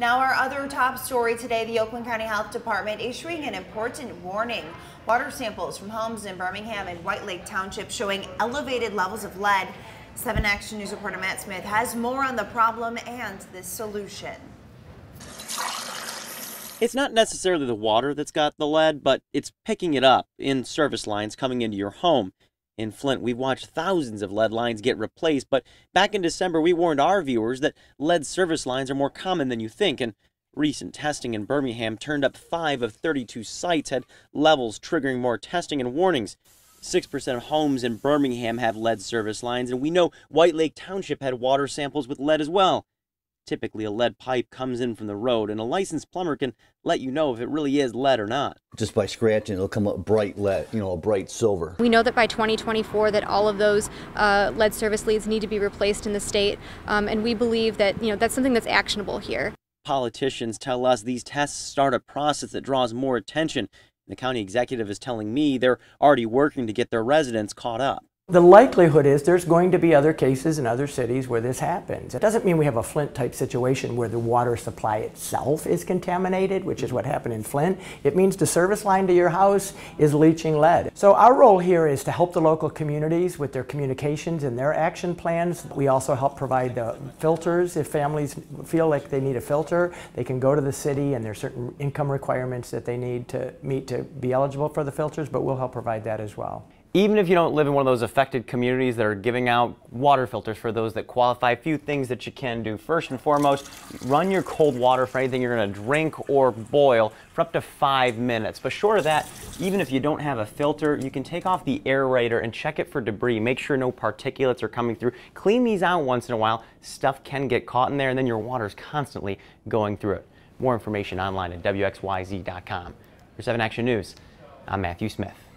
Now our other top story today, the Oakland County Health Department issuing an important warning. Water samples from homes in Birmingham and White Lake Township showing elevated levels of lead. 7 Action News reporter Matt Smith has more on the problem and the solution. It's not necessarily the water that's got the lead, but it's picking it up in service lines coming into your home. In Flint, we've watched thousands of lead lines get replaced, but back in December, we warned our viewers that lead service lines are more common than you think, and recent testing in Birmingham turned up 5 of 32 sites had levels triggering more testing and warnings. 6% of homes in Birmingham have lead service lines, and we know White Lake Township had water samples with lead as well. Typically, a lead pipe comes in from the road, and a licensed plumber can let you know if it really is lead or not. Just by scratching, it'll come up bright lead, you know, a bright silver. We know that by 2024 that all of those uh, lead service leads need to be replaced in the state, um, and we believe that, you know, that's something that's actionable here. Politicians tell us these tests start a process that draws more attention. The county executive is telling me they're already working to get their residents caught up. The likelihood is there's going to be other cases in other cities where this happens. It doesn't mean we have a Flint type situation where the water supply itself is contaminated, which is what happened in Flint. It means the service line to your house is leaching lead. So our role here is to help the local communities with their communications and their action plans. We also help provide the filters. If families feel like they need a filter, they can go to the city and there's certain income requirements that they need to meet to be eligible for the filters, but we'll help provide that as well. Even if you don't live in one of those affected communities that are giving out water filters for those that qualify, a few things that you can do. First and foremost, run your cold water for anything you're going to drink or boil for up to five minutes. But short of that, even if you don't have a filter, you can take off the aerator and check it for debris. Make sure no particulates are coming through. Clean these out once in a while. Stuff can get caught in there, and then your water is constantly going through it. More information online at WXYZ.com. For 7 Action News, I'm Matthew Smith.